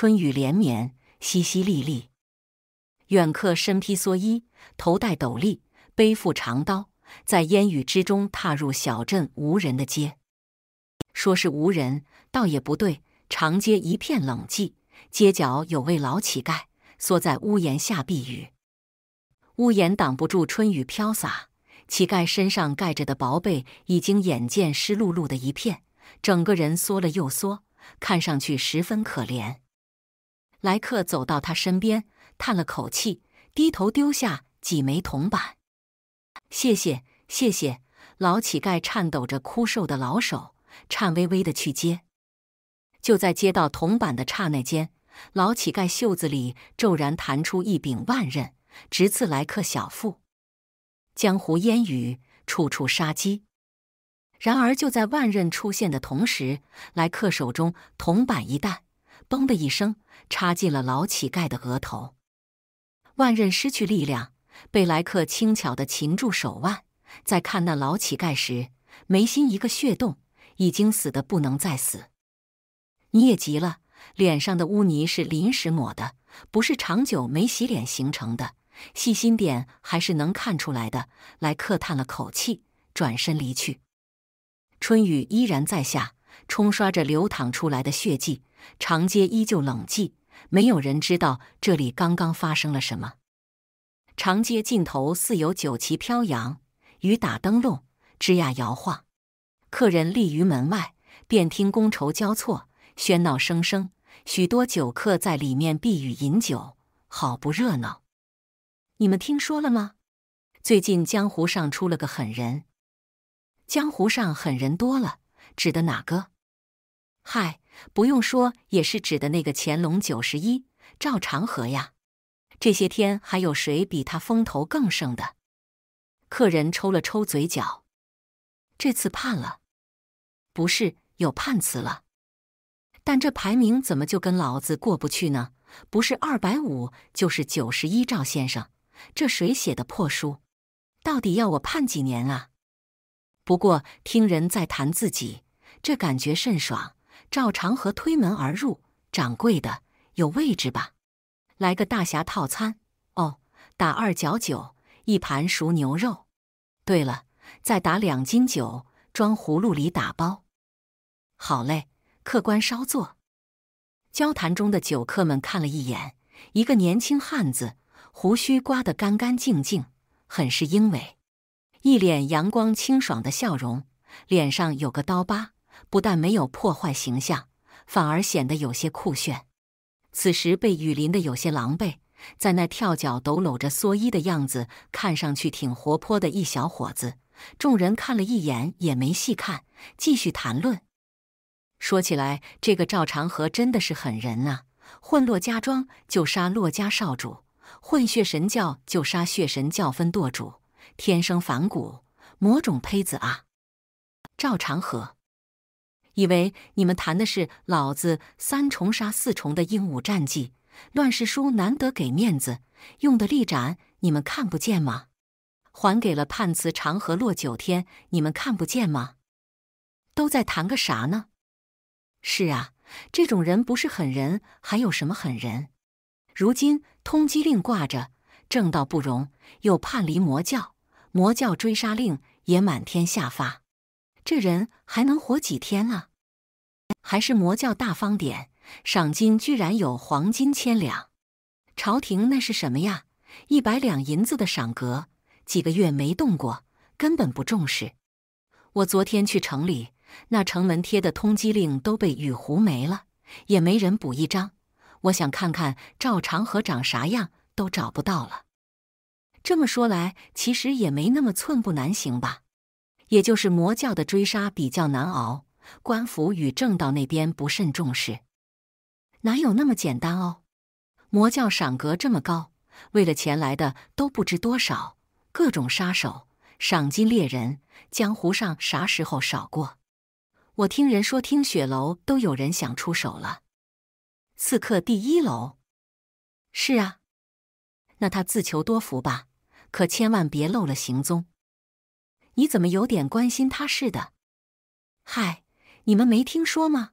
春雨连绵，淅淅沥沥。远客身披蓑衣，头戴斗笠，背负长刀，在烟雨之中踏入小镇无人的街。说是无人，倒也不对，长街一片冷寂。街角有位老乞丐缩在屋檐下避雨，屋檐挡不住春雨飘洒，乞丐身上盖着的薄被已经眼见湿漉漉的一片，整个人缩了又缩，看上去十分可怜。莱克走到他身边，叹了口气，低头丢下几枚铜板：“谢谢，谢谢。”老乞丐颤抖着枯瘦的老手，颤巍巍的去接。就在接到铜板的刹那间，老乞丐袖子里骤然弹出一柄万刃，直刺莱克小腹。江湖烟雨，处处杀机。然而就在万刃出现的同时，莱克手中铜板一弹。“嘣”的一声，插进了老乞丐的额头。万刃失去力量，被莱克轻巧地擒住手腕。在看那老乞丐时，眉心一个血洞，已经死得不能再死。你也急了，脸上的污泥是临时抹的，不是长久没洗脸形成的。细心点还是能看出来的。莱克叹了口气，转身离去。春雨依然在下。冲刷着流淌出来的血迹，长街依旧冷寂，没有人知道这里刚刚发生了什么。长街尽头似有酒旗飘扬，雨打灯笼，枝桠摇晃。客人立于门外，便听觥筹交错，喧闹声声。许多酒客在里面避雨饮酒，好不热闹。你们听说了吗？最近江湖上出了个狠人。江湖上狠人多了。指的哪个？嗨，不用说，也是指的那个乾隆九十一赵长河呀。这些天还有谁比他风头更盛的？客人抽了抽嘴角。这次判了，不是有判词了？但这排名怎么就跟老子过不去呢？不是二百五，就是九十一赵先生。这谁写的破书？到底要我判几年啊？不过听人在谈自己。这感觉甚爽。赵长河推门而入，掌柜的有位置吧？来个大侠套餐哦，打二角酒，一盘熟牛肉。对了，再打两斤酒，装葫芦里打包。好嘞，客官稍坐。交谈中的酒客们看了一眼，一个年轻汉子，胡须刮得干干净净，很是英伟，一脸阳光清爽的笑容，脸上有个刀疤。不但没有破坏形象，反而显得有些酷炫。此时被雨淋的有些狼狈，在那跳脚抖搂着蓑衣的样子，看上去挺活泼的一小伙子。众人看了一眼，也没细看，继续谈论。说起来，这个赵长河真的是狠人啊！混洛家庄就杀洛家少主，混血神教就杀血神教分舵主，天生反骨，魔种胚子啊！赵长河。以为你们谈的是老子三重杀四重的鹦鹉战绩？乱世书难得给面子，用的力斩你们看不见吗？还给了判词“长河落九天”，你们看不见吗？都在谈个啥呢？是啊，这种人不是狠人还有什么狠人？如今通缉令挂着，正道不容，又叛离魔教，魔教追杀令也满天下发，这人还能活几天啊？还是魔教大方点，赏金居然有黄金千两。朝廷那是什么呀？一百两银子的赏格，几个月没动过，根本不重视。我昨天去城里，那城门贴的通缉令都被雨糊没了，也没人补一张。我想看看赵长河长啥样，都找不到了。这么说来，其实也没那么寸步难行吧？也就是魔教的追杀比较难熬。官府与正道那边不甚重视，哪有那么简单哦？魔教赏格这么高，为了钱来的都不知多少。各种杀手、赏金猎人，江湖上啥时候少过？我听人说，听雪楼都有人想出手了。刺客第一楼？是啊。那他自求多福吧，可千万别漏了行踪。你怎么有点关心他似的？嗨。你们没听说吗？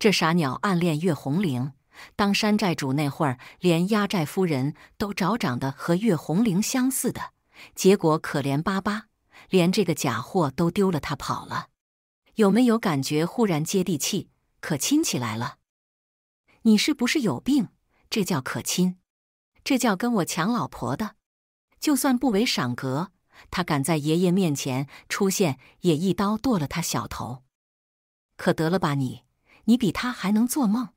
这傻鸟暗恋岳红玲，当山寨主那会儿，连压寨夫人都找长得和岳红玲相似的，结果可怜巴巴，连这个假货都丢了，他跑了。有没有感觉忽然接地气，可亲起来了？你是不是有病？这叫可亲？这叫跟我抢老婆的？就算不为赏格，他敢在爷爷面前出现，也一刀剁了他小头。可得了吧你！你比他还能做梦。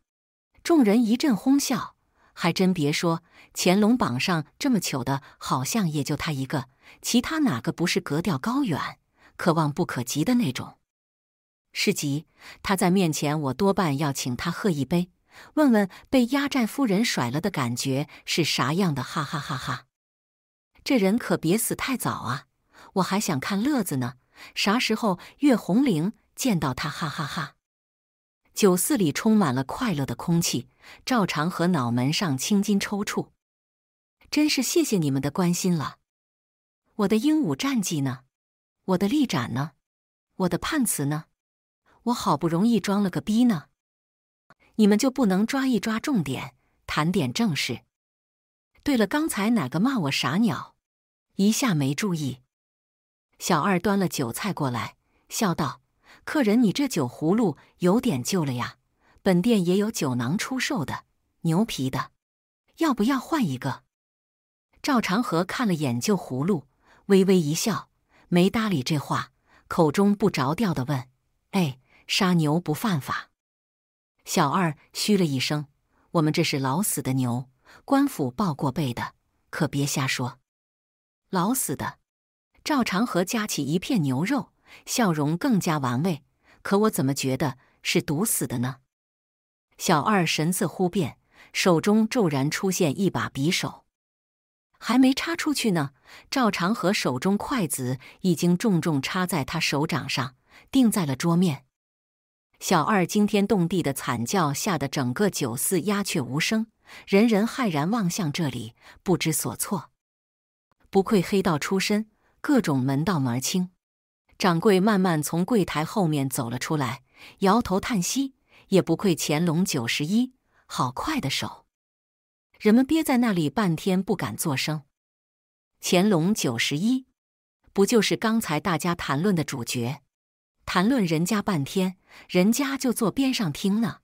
众人一阵哄笑。还真别说，乾隆榜上这么糗的，好像也就他一个。其他哪个不是格调高远、可望不可及的那种？是急，他在面前，我多半要请他喝一杯，问问被压寨夫人甩了的感觉是啥样的。哈哈哈哈！这人可别死太早啊，我还想看乐子呢。啥时候岳红玲？见到他，哈哈哈！酒肆里充满了快乐的空气。赵常和脑门上青筋抽搐，真是谢谢你们的关心了。我的鹦鹉战绩呢？我的利斩呢？我的判词呢？我好不容易装了个逼呢，你们就不能抓一抓重点，谈点正事？对了，刚才哪个骂我傻鸟？一下没注意。小二端了酒菜过来，笑道。客人，你这酒葫芦有点旧了呀。本店也有酒囊出售的，牛皮的，要不要换一个？赵长河看了眼旧葫芦，微微一笑，没搭理这话，口中不着调的问：“哎，杀牛不犯法？”小二嘘了一声：“我们这是老死的牛，官府报过备的，可别瞎说。”老死的。赵长河夹起一片牛肉。笑容更加玩味，可我怎么觉得是毒死的呢？小二神色忽变，手中骤然出现一把匕首，还没插出去呢，赵长河手中筷子已经重重插在他手掌上，钉在了桌面。小二惊天动地的惨叫，吓得整个酒肆鸦雀无声，人人骇然望向这里，不知所措。不愧黑道出身，各种门道门儿清。掌柜慢慢从柜台后面走了出来，摇头叹息：“也不愧乾隆九十一，好快的手。”人们憋在那里半天不敢作声。乾隆九十一，不就是刚才大家谈论的主角？谈论人家半天，人家就坐边上听呢。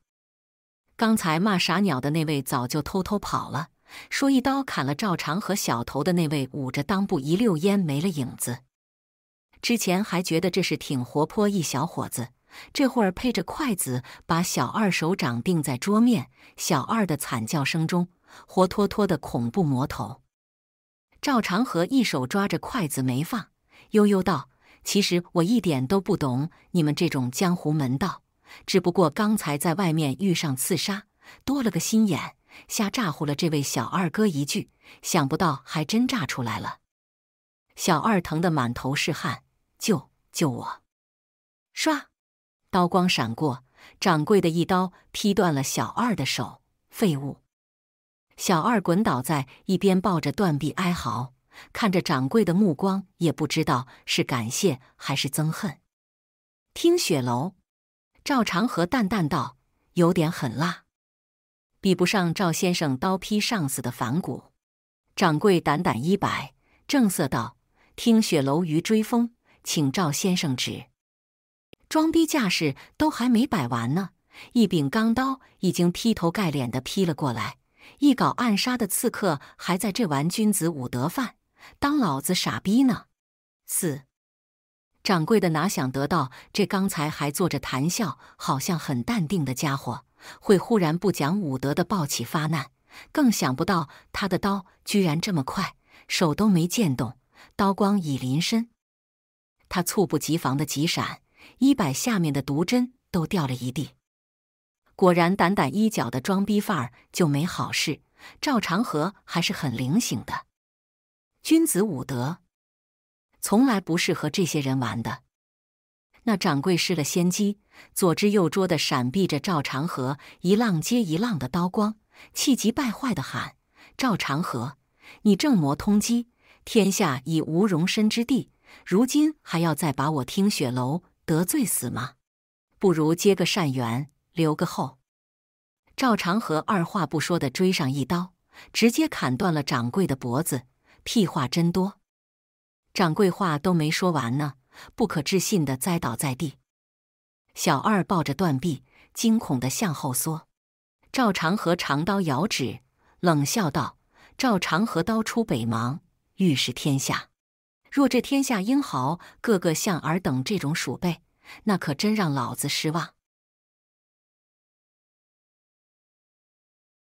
刚才骂傻鸟的那位早就偷偷跑了，说一刀砍了赵长和小头的那位，捂着裆部一溜烟没了影子。之前还觉得这是挺活泼一小伙子，这会儿配着筷子把小二手掌钉在桌面，小二的惨叫声中，活脱脱的恐怖魔头。赵长河一手抓着筷子没放，悠悠道：“其实我一点都不懂你们这种江湖门道，只不过刚才在外面遇上刺杀，多了个心眼，瞎咋呼了这位小二哥一句，想不到还真炸出来了。小二疼得满头是汗。”救救我！唰，刀光闪过，掌柜的一刀劈断了小二的手。废物！小二滚倒在一边，抱着断臂哀嚎，看着掌柜的目光也不知道是感谢还是憎恨。听雪楼，赵长河淡淡道：“有点狠辣，比不上赵先生刀劈上司的反骨。”掌柜胆胆一摆，正色道：“听雪楼于追风。”请赵先生指，装逼架势都还没摆完呢，一柄钢刀已经劈头盖脸的劈了过来。一搞暗杀的刺客还在这玩君子武德范，当老子傻逼呢？四掌柜的哪想得到，这刚才还坐着谈笑，好像很淡定的家伙，会忽然不讲武德的暴起发难？更想不到他的刀居然这么快，手都没见动，刀光已临身。他猝不及防的急闪，衣摆下面的毒针都掉了一地。果然，胆胆衣角的装逼范儿就没好事。赵长河还是很灵醒的，君子武德，从来不是和这些人玩的。那掌柜失了先机，左支右拙的闪避着赵长河一浪接一浪的刀光，气急败坏的喊：“赵长河，你正魔通缉，天下已无容身之地！”如今还要再把我听雪楼得罪死吗？不如结个善缘，留个后。赵长河二话不说的追上一刀，直接砍断了掌柜的脖子。屁话真多！掌柜话都没说完呢，不可置信的栽倒在地。小二抱着断臂，惊恐的向后缩。赵长河长刀遥指，冷笑道：“赵长河刀出北邙，誉是天下。”若这天下英豪个个像尔等这种鼠辈，那可真让老子失望。